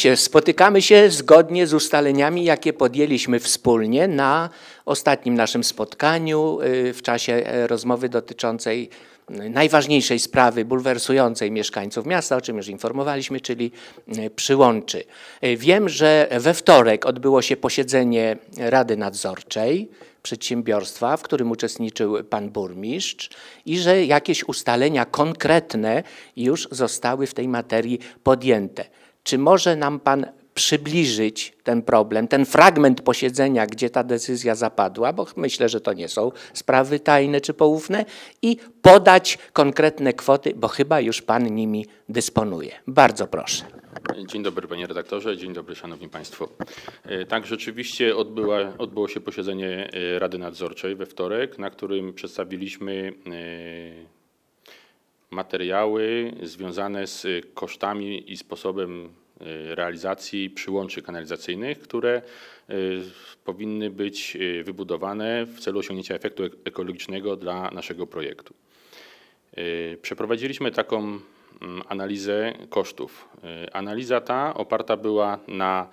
się, spotykamy się zgodnie z ustaleniami, jakie podjęliśmy wspólnie na ostatnim naszym spotkaniu y, w czasie e, rozmowy dotyczącej y, najważniejszej sprawy bulwersującej mieszkańców miasta, o czym już informowaliśmy, czyli y, przyłączy. Wiem, że we wtorek odbyło się posiedzenie Rady Nadzorczej przedsiębiorstwa, w którym uczestniczył pan burmistrz i że jakieś ustalenia konkretne już zostały w tej materii podjęte. Czy może nam Pan przybliżyć ten problem, ten fragment posiedzenia, gdzie ta decyzja zapadła, bo myślę, że to nie są sprawy tajne czy poufne, i podać konkretne kwoty, bo chyba już Pan nimi dysponuje. Bardzo proszę. Dzień dobry panie redaktorze, dzień dobry szanowni państwo. E, tak, rzeczywiście odbyła, odbyło się posiedzenie e, Rady Nadzorczej we wtorek, na którym przedstawiliśmy e, materiały związane z kosztami i sposobem e, realizacji przyłączy kanalizacyjnych, które e, powinny być e, wybudowane w celu osiągnięcia efektu ekologicznego dla naszego projektu. Przeprowadziliśmy taką mm, analizę kosztów. Analiza ta oparta była na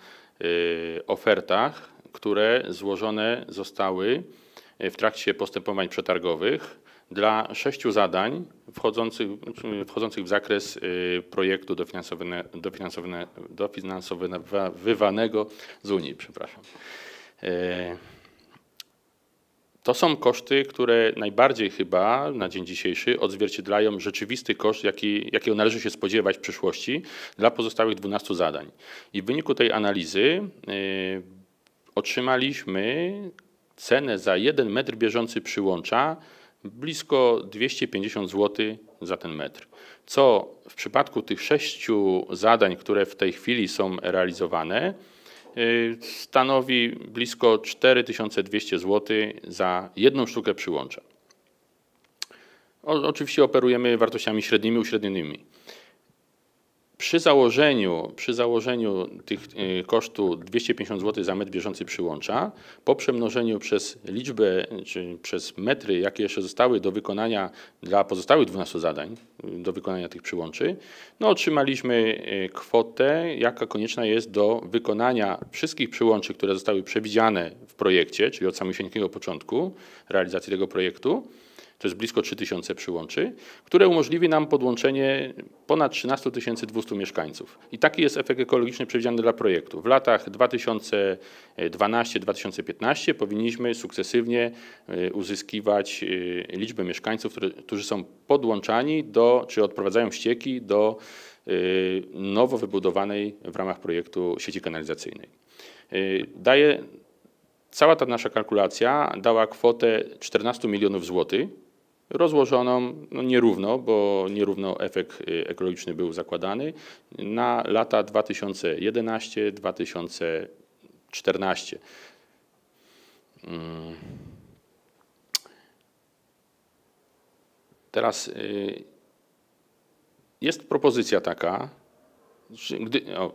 ofertach, które złożone zostały w trakcie postępowań przetargowych dla sześciu zadań wchodzących, wchodzących w zakres y, projektu dofinansowywanego z Unii. Przepraszam. Y, to są koszty, które najbardziej chyba na dzień dzisiejszy odzwierciedlają rzeczywisty koszt, jaki, jakiego należy się spodziewać w przyszłości dla pozostałych 12 zadań. I w wyniku tej analizy y, otrzymaliśmy cenę za jeden metr bieżący przyłącza blisko 250 zł za ten metr. Co w przypadku tych sześciu zadań, które w tej chwili są realizowane, y, stanowi blisko 4200 zł za jedną sztukę przyłącza. O, oczywiście operujemy wartościami średnimi, uśrednionymi. Przy założeniu, przy założeniu tych y, kosztu 250 zł za metr bieżący przyłącza, po przemnożeniu przez liczbę, czy przez metry, jakie jeszcze zostały do wykonania dla pozostałych 12 zadań, y, do wykonania tych przyłączy, no otrzymaliśmy y, kwotę, jaka konieczna jest do wykonania wszystkich przyłączy, które zostały przewidziane w projekcie, czyli od samysieńkiego początku realizacji tego projektu, to jest blisko 3000 przyłączy, które umożliwi nam podłączenie ponad 13 200 mieszkańców. I taki jest efekt ekologiczny przewidziany dla projektu. W latach 2012-2015 powinniśmy sukcesywnie y, uzyskiwać y, liczbę mieszkańców, którzy są podłączani do, czy odprowadzają ścieki do y, nowo wybudowanej w ramach projektu sieci kanalizacyjnej. Daje Cała ta nasza kalkulacja dała kwotę 14 milionów złotych, rozłożoną no nierówno, bo nierówno efekt y, ekologiczny był zakładany, na lata 2011-2014. Mm. Teraz y, jest propozycja taka, gdy, o,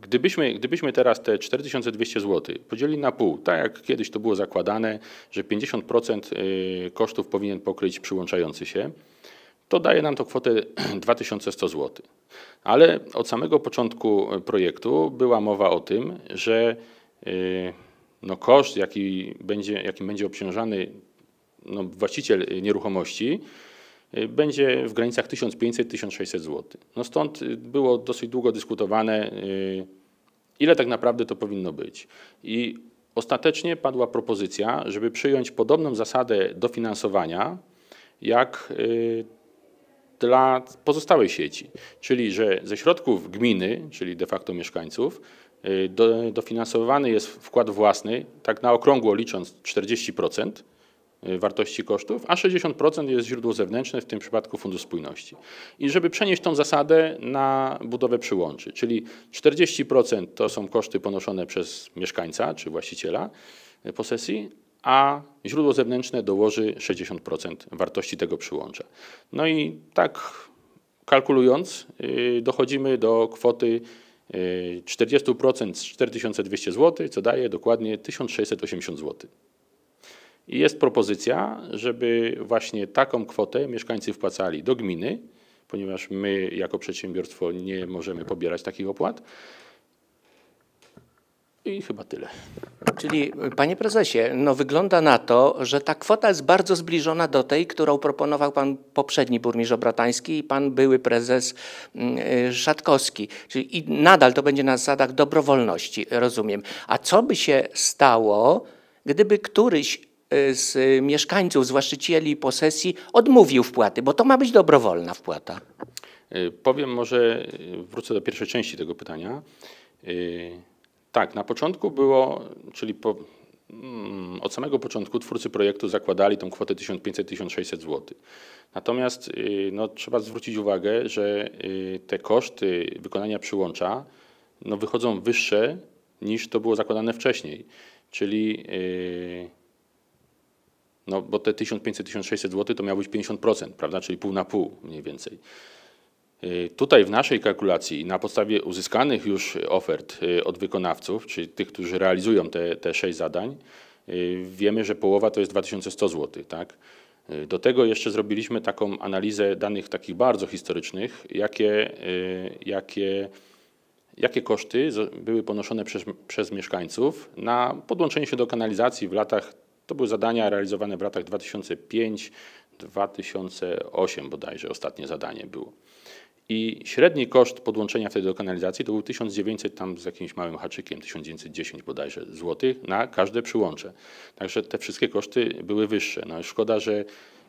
Gdybyśmy, gdybyśmy teraz te 4200 zł podzielili na pół, tak jak kiedyś to było zakładane, że 50% y, kosztów powinien pokryć przyłączający się, to daje nam to kwotę 2100 zł. Ale od samego początku y, projektu była mowa o tym, że y, no koszt, jaki będzie, jakim będzie obciążany no właściciel nieruchomości, Y, będzie w granicach 1500-1600 zł. No stąd y, było dosyć długo dyskutowane, y, ile tak naprawdę to powinno być. I ostatecznie padła propozycja, żeby przyjąć podobną zasadę dofinansowania jak dla pozostałej sieci, czyli że ze środków gminy, czyli de facto mieszkańców, dofinansowany jest wkład własny, tak na okrągło licząc 40%, Y, wartości kosztów, a 60% jest źródło zewnętrzne, w tym przypadku Fundusz Spójności. I żeby przenieść tą zasadę na budowę przyłączy, czyli 40% to są koszty ponoszone przez mieszkańca czy właściciela y, posesji, a źródło zewnętrzne dołoży 60% wartości tego przyłącza. No i tak kalkulując y, dochodzimy do kwoty 40% z 4200 zł, co daje dokładnie 1680 zł. I jest propozycja, żeby właśnie taką kwotę mieszkańcy wpłacali do gminy, ponieważ my jako przedsiębiorstwo nie możemy pobierać takich opłat. I chyba tyle. Czyli, panie prezesie, no wygląda na to, że ta kwota jest bardzo zbliżona do tej, którą proponował pan poprzedni burmistrz Obratański i pan były prezes mm, y, Szatkowski. Czyli i nadal to będzie na zasadach dobrowolności, rozumiem. A co by się stało, gdyby któryś Y, z y, mieszkańców, z właścicieli posesji odmówił wpłaty, bo to ma być dobrowolna wpłata. Y, powiem może, wrócę do pierwszej części tego pytania. Tak, na początku było, czyli po, mm, od samego początku twórcy projektu zakładali tą kwotę 1500-1600 zł. Natomiast no, trzeba zwrócić uwagę, że te koszty wykonania przyłącza no, wychodzą wyższe niż to było zakładane wcześniej. Czyli no bo te 1500-1600 zł to miało być 50%, prawda? Czyli pół na pół mniej więcej. Y, tutaj w naszej kalkulacji na podstawie uzyskanych już ofert y, od wykonawców, czyli tych, którzy realizują te, te 6 zadań, y, wiemy, że połowa to jest 2100 zł. Tak? Do tego jeszcze zrobiliśmy taką analizę danych takich bardzo historycznych, jakie, jakie, jakie koszty były ponoszone przez, przez mieszkańców na podłączenie się do kanalizacji w latach to były zadania realizowane w latach 2005-2008 bodajże ostatnie zadanie było. I średni koszt podłączenia wtedy do kanalizacji to był 1900, tam z jakimś małym haczykiem, 1910 bodajże złotych na każde przyłącze. Także te wszystkie koszty były wyższe. No, szkoda, że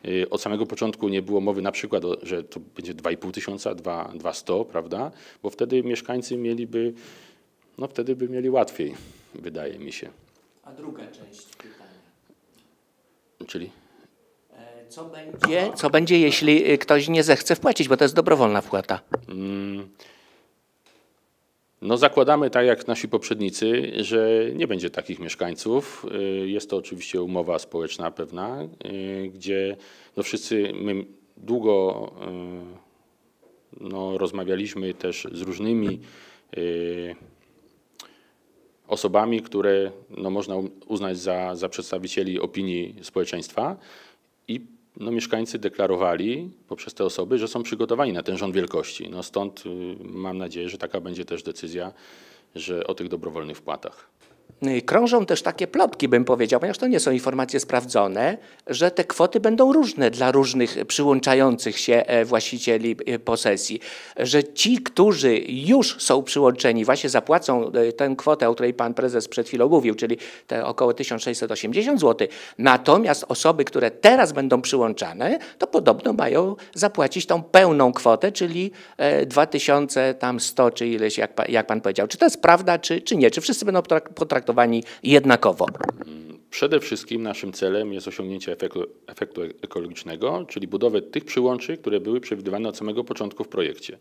y, od samego początku nie było mowy na przykład, że to będzie 2,5 tysiąca, 2,100, prawda? Bo wtedy mieszkańcy mieliby, no wtedy by mieli łatwiej, wydaje mi się. A druga część Czyli? Co będzie, co będzie, jeśli y, ktoś nie zechce wpłacić, bo to jest dobrowolna wpłata? Mm. No zakładamy, tak jak nasi poprzednicy, że nie będzie takich mieszkańców. Y, jest to oczywiście umowa społeczna pewna, y, gdzie no wszyscy my długo no, rozmawialiśmy też z różnymi osobami, które no, można uznać za, za przedstawicieli opinii społeczeństwa i no, mieszkańcy deklarowali poprzez te osoby, że są przygotowani na ten rząd wielkości. No, stąd y, mam nadzieję, że taka będzie też decyzja że o tych dobrowolnych wpłatach. Y, krążą też takie plotki, bym powiedział, ponieważ to nie są informacje sprawdzone, że te kwoty będą różne dla różnych przyłączających się e, właścicieli e, posesji. Że ci, którzy już są przyłączeni, właśnie zapłacą e, tę kwotę, o której pan prezes przed chwilą mówił, czyli te około 1680 zł. Natomiast osoby, które teraz będą przyłączane, to podobno mają zapłacić tą pełną kwotę, czyli 2100 czy ileś, jak pan, powiedział. Czy to jest prawda, czy, czy nie? Czy wszyscy będą potraktować traktowani jednakowo? Przede wszystkim naszym celem jest osiągnięcie efektu, efektu, ekologicznego, czyli budowy tych przyłączy, które były przewidywane od samego początku w projekcie.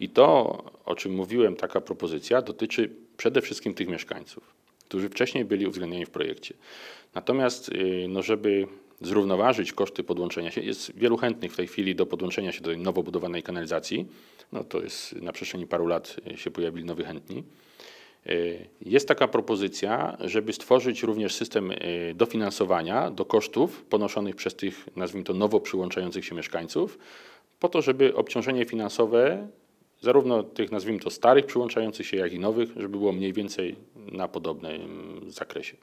I to, o czym mówiłem, taka propozycja dotyczy przede wszystkim tych mieszkańców, którzy wcześniej byli uwzględnieni w projekcie. Natomiast, y, no żeby zrównoważyć koszty podłączenia się. Jest wielu chętnych w tej chwili do podłączenia się do nowo budowanej kanalizacji. No to jest na przestrzeni paru lat y, się pojawili nowi chętni. Y, jest taka propozycja, żeby stworzyć również system y, dofinansowania do kosztów ponoszonych przez tych, nazwijmy to, nowo przyłączających się mieszkańców, po to, żeby obciążenie finansowe zarówno tych, nazwijmy to, starych przyłączających się, jak i nowych, żeby było mniej więcej na podobnym zakresie.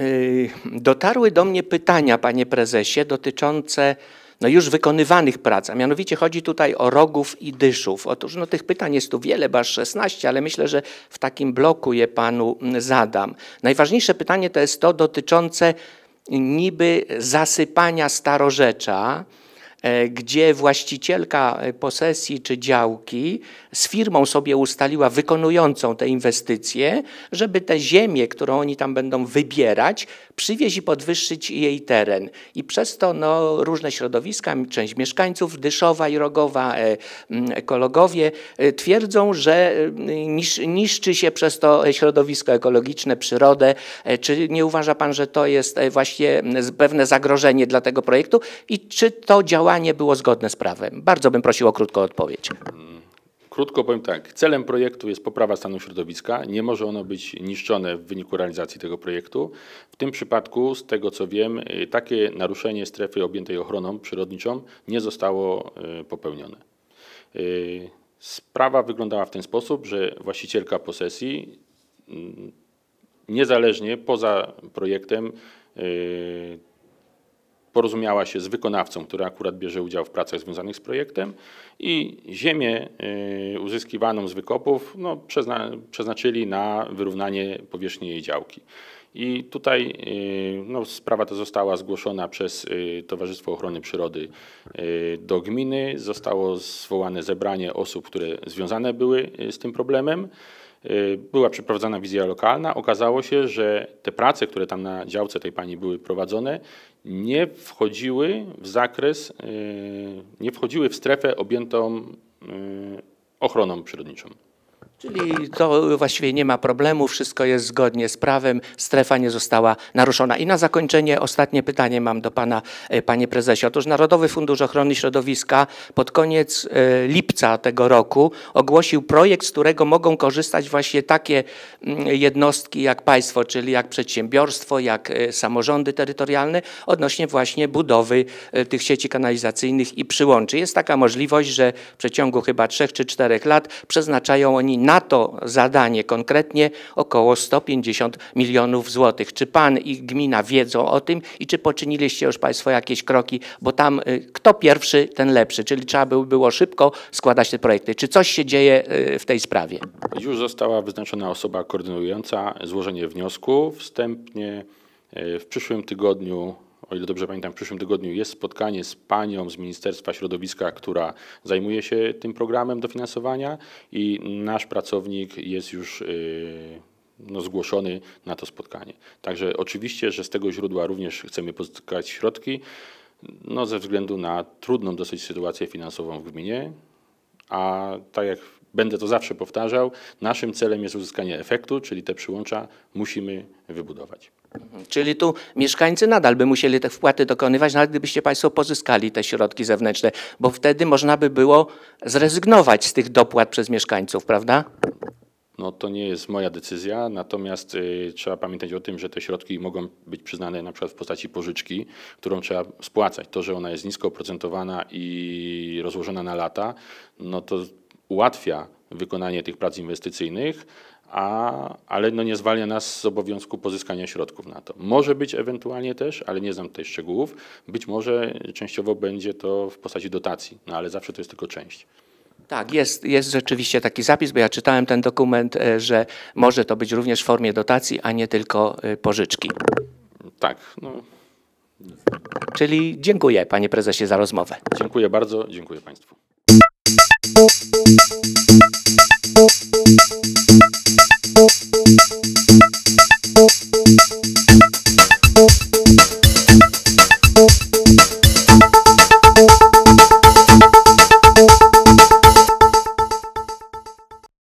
Y, dotarły do mnie pytania, panie prezesie, dotyczące no już wykonywanych prac, a mianowicie chodzi tutaj o rogów i dyszów. Otóż no, tych pytań jest tu wiele, bo aż 16, ale myślę, że w takim bloku je Panu zadam. Najważniejsze pytanie to jest to dotyczące niby zasypania starorzecza, e, gdzie właścicielka e, posesji czy działki z firmą sobie ustaliła wykonującą te inwestycje, żeby tę ziemię, którą oni tam będą wybierać, Przywiezi i podwyższyć jej teren. I przez to no, różne środowiska, część mieszkańców Dyszowa i Rogowa, e, ekologowie e, twierdzą, że e, niszczy się przez to środowisko ekologiczne, przyrodę. Czy nie uważa Pan, że to jest właśnie pewne zagrożenie dla tego projektu i czy to działanie było zgodne z prawem? Bardzo bym prosił o krótką odpowiedź. Krótko powiem tak. Celem projektu jest poprawa stanu środowiska. Nie może ono być niszczone w wyniku realizacji tego projektu. W tym przypadku, z tego co wiem, y, takie naruszenie strefy objętej ochroną przyrodniczą nie zostało y, popełnione. Y, sprawa wyglądała w ten sposób, że właścicielka posesji mm, niezależnie poza projektem porozumiała się z wykonawcą, który akurat bierze udział w pracach związanych z projektem i ziemię y, uzyskiwaną z wykopów no, przezna przeznaczyli na wyrównanie powierzchni jej działki. I tutaj y, no, sprawa ta została zgłoszona przez y, Towarzystwo Ochrony Przyrody do gminy. Zostało zwołane zebranie osób, które związane były z tym problemem. Y, była przeprowadzana wizja lokalna. Okazało się, że te prace, które tam na działce tej pani były prowadzone, nie wchodziły w zakres, y, nie wchodziły w strefę objętą y, ochroną przyrodniczą. Czyli to właściwie nie ma problemu, wszystko jest zgodnie z prawem, strefa nie została naruszona. I na zakończenie ostatnie pytanie mam do Pana, e, Panie Prezesie. Otóż Narodowy Fundusz Ochrony Środowiska pod koniec e, lipca tego roku ogłosił projekt, z którego mogą korzystać właśnie takie mm, jednostki jak państwo, czyli jak przedsiębiorstwo, jak e, samorządy terytorialne odnośnie właśnie budowy tych sieci kanalizacyjnych i przyłączy. Jest taka możliwość, że w przeciągu chyba trzech czy czterech lat przeznaczają oni na to zadanie konkretnie około 150 milionów złotych. Czy pan i gmina wiedzą o tym i czy poczyniliście już państwo jakieś kroki, bo tam y, kto pierwszy, ten lepszy, czyli trzeba by było szybko składać te projekty. Czy coś się dzieje y, w tej sprawie? Już została wyznaczona osoba koordynująca złożenie wniosku. Wstępnie y, w przyszłym tygodniu o ile dobrze pamiętam, w przyszłym tygodniu jest spotkanie z panią z Ministerstwa Środowiska, która zajmuje się tym programem dofinansowania i nasz pracownik jest już y, no, zgłoszony na to spotkanie. Także oczywiście, że z tego źródła również chcemy pozyskać środki, no, ze względu na trudną dosyć sytuację finansową w gminie, a tak jak będę to zawsze powtarzał, naszym celem jest uzyskanie efektu, czyli te przyłącza musimy wybudować. Czyli tu mieszkańcy nadal by musieli te wpłaty dokonywać, nawet no gdybyście Państwo pozyskali te środki zewnętrzne, bo wtedy można by było zrezygnować z tych dopłat przez mieszkańców, prawda? No to nie jest moja decyzja, natomiast y, trzeba pamiętać o tym, że te środki mogą być przyznane na przykład w postaci pożyczki, którą trzeba spłacać. To, że ona jest nisko oprocentowana i rozłożona na lata, no to ułatwia wykonanie tych prac inwestycyjnych, a, ale no nie zwalnia nas z obowiązku pozyskania środków na to. Może być ewentualnie też, ale nie znam tutaj szczegółów, być może częściowo będzie to w postaci dotacji, no ale zawsze to jest tylko część. Tak, jest, jest rzeczywiście taki zapis, bo ja czytałem ten dokument, e, że może to być również w formie dotacji, a nie tylko e, pożyczki. Tak. No. Czyli dziękuję panie prezesie za rozmowę. Dziękuję bardzo, dziękuję państwu.